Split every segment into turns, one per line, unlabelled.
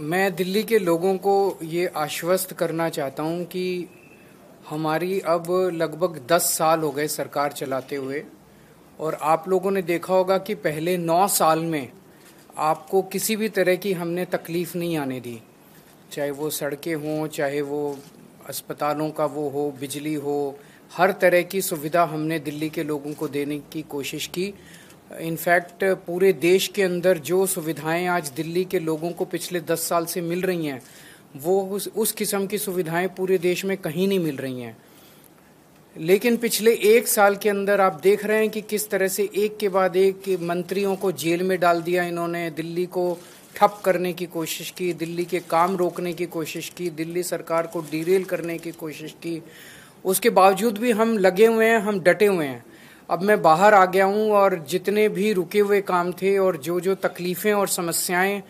मैं दिल्ली के लोगों को ये आश्वस्त करना चाहता हूँ कि हमारी अब लगभग दस साल हो गए सरकार चलाते हुए और आप लोगों ने देखा होगा कि पहले नौ साल में आपको किसी भी तरह की हमने तकलीफ़ नहीं आने दी चाहे वो सड़कें हों चाहे वो अस्पतालों का वो हो बिजली हो हर तरह की सुविधा हमने दिल्ली के लोगों को देने की कोशिश की इनफैक्ट पूरे देश के अंदर जो सुविधाएं आज दिल्ली के लोगों को पिछले दस साल से मिल रही हैं वो उस, उस किस्म की सुविधाएं पूरे देश में कहीं नहीं मिल रही हैं लेकिन पिछले एक साल के अंदर आप देख रहे हैं कि किस तरह से एक के बाद एक के मंत्रियों को जेल में डाल दिया इन्होंने दिल्ली को ठप करने की कोशिश की दिल्ली के काम रोकने की कोशिश की दिल्ली सरकार को डीरेल करने की कोशिश की उसके बावजूद भी हम लगे हुए हैं हम डटे हुए हैं अब मैं बाहर आ गया हूँ और जितने भी रुके हुए काम थे और जो जो तकलीफ़ें और समस्याएं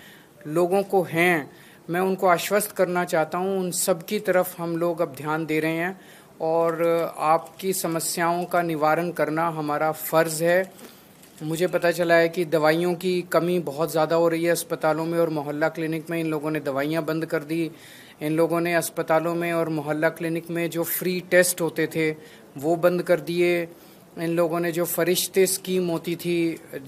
लोगों को हैं मैं उनको आश्वस्त करना चाहता हूँ उन सब की तरफ हम लोग अब ध्यान दे रहे हैं और आपकी समस्याओं का निवारण करना हमारा फ़र्ज़ है मुझे पता चला है कि दवाइयों की कमी बहुत ज़्यादा हो रही है अस्पतालों में और मोहल्ला क्लिनिक में इन लोगों ने दवाइयाँ बंद कर दी इन लोगों ने अस्पतालों में और मोहल्ला क्लिनिक में जो फ्री टेस्ट होते थे वो बंद कर दिए इन लोगों ने जो फरिश्ते स्कीम होती थी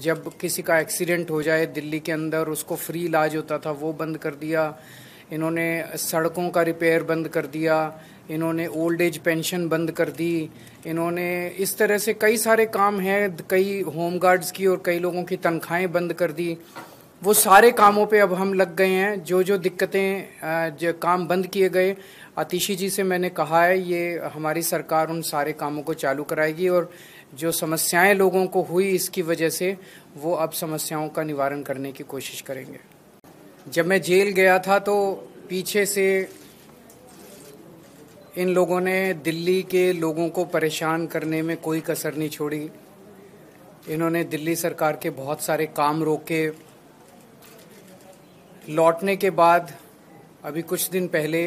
जब किसी का एक्सीडेंट हो जाए दिल्ली के अंदर उसको फ्री इलाज होता था वो बंद कर दिया इन्होंने सड़कों का रिपेयर बंद कर दिया इन्होंने ओल्ड एज पेंशन बंद कर दी इन्होंने इस तरह से कई सारे काम हैं कई होम गार्ड्स की और कई लोगों की तनख्वाहें बंद कर दी वो सारे कामों पे अब हम लग गए हैं जो जो दिक्कतें जो काम बंद किए गए आतिशी जी से मैंने कहा है ये हमारी सरकार उन सारे कामों को चालू कराएगी और जो समस्याएं लोगों को हुई इसकी वजह से वो अब समस्याओं का निवारण करने की कोशिश करेंगे जब मैं जेल गया था तो पीछे से इन लोगों ने दिल्ली के लोगों को परेशान करने में कोई कसर नहीं छोड़ी इन्होंने दिल्ली सरकार के बहुत सारे काम रोके लौटने के बाद अभी कुछ दिन पहले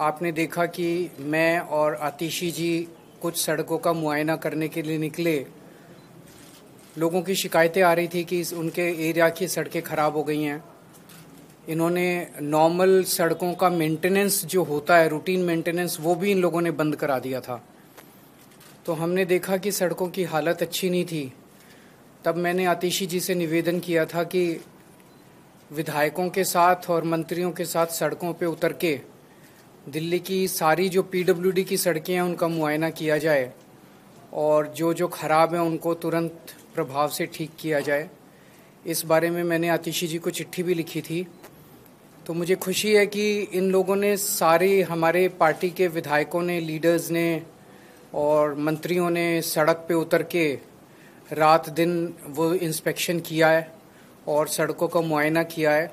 आपने देखा कि मैं और आतिशी जी कुछ सड़कों का मुआयना करने के लिए निकले लोगों की शिकायतें आ रही थी कि उनके एरिया की सड़कें ख़राब हो गई हैं इन्होंने नॉर्मल सड़कों का मेंटेनेंस जो होता है रूटीन मेंटेनेंस वो भी इन लोगों ने बंद करा दिया था तो हमने देखा कि सड़कों की हालत अच्छी नहीं थी तब मैंने आतिशी जी से निवेदन किया था कि विधायकों के साथ और मंत्रियों के साथ सड़कों पे उतर के दिल्ली की सारी जो पीडब्ल्यूडी की सड़कें हैं उनका मुआयना किया जाए और जो जो खराब हैं उनको तुरंत प्रभाव से ठीक किया जाए इस बारे में मैंने आतिशी जी को चिट्ठी भी लिखी थी तो मुझे खुशी है कि इन लोगों ने सारे हमारे पार्टी के विधायकों ने लीडर्स ने और मंत्रियों ने सड़क पे उतर के रात दिन वो इंस्पेक्शन किया है और सड़कों का मुआयना किया है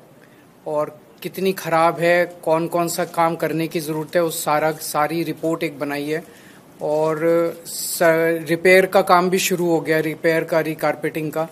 और कितनी ख़राब है कौन कौन सा काम करने की ज़रूरत है उस सारा सारी रिपोर्ट एक बनाई है और रिपेयर का काम भी शुरू हो गया रिपेयर का रिकारपेटिंग का